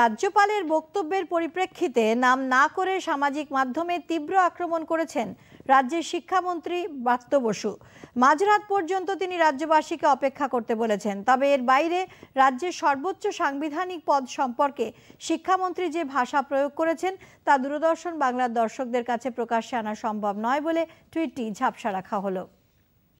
রাজ্যপালের বক্তব্যের পরিপ্রেক্ষিতে নাম না করে সামাজিক মাধ্যমে তীব্র আক্রমণ করেছেন রাজ্যের শিক্ষামন্ত্রী ব্রাত্য বসু মাঝরাত পর্যন্ত তিনি রাজ্যবাসীকে অপেক্ষা করতে বলেছেন তবে এর বাইরে রাজ্যের সর্বোচ্চ সাংবিধানিক পদ সম্পর্কে শিক্ষামন্ত্রী যে ভাষা প্রয়োগ করেছেন তা দূরদর্শন বাংলার দর্শকদের কাছে প্রকাশ্যে আনা সম্ভব নয় বলে টুইটটি ঝাপসা রাখা হলো